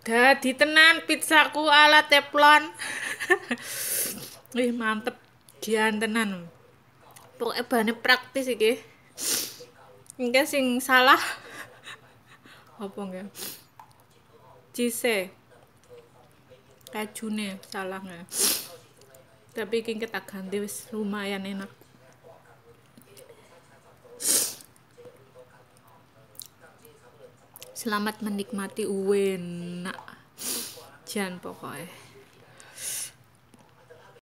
Dadi tenan pizzaku ala teflon. Wih mantep jian tenan. Pokoke bane praktis iki. Engke sing salah apa enggak? Cise. Kajune salah enggak? Tapi iki kita ganti wis lumayan enak. selamat menikmati jangan pokok pokoknya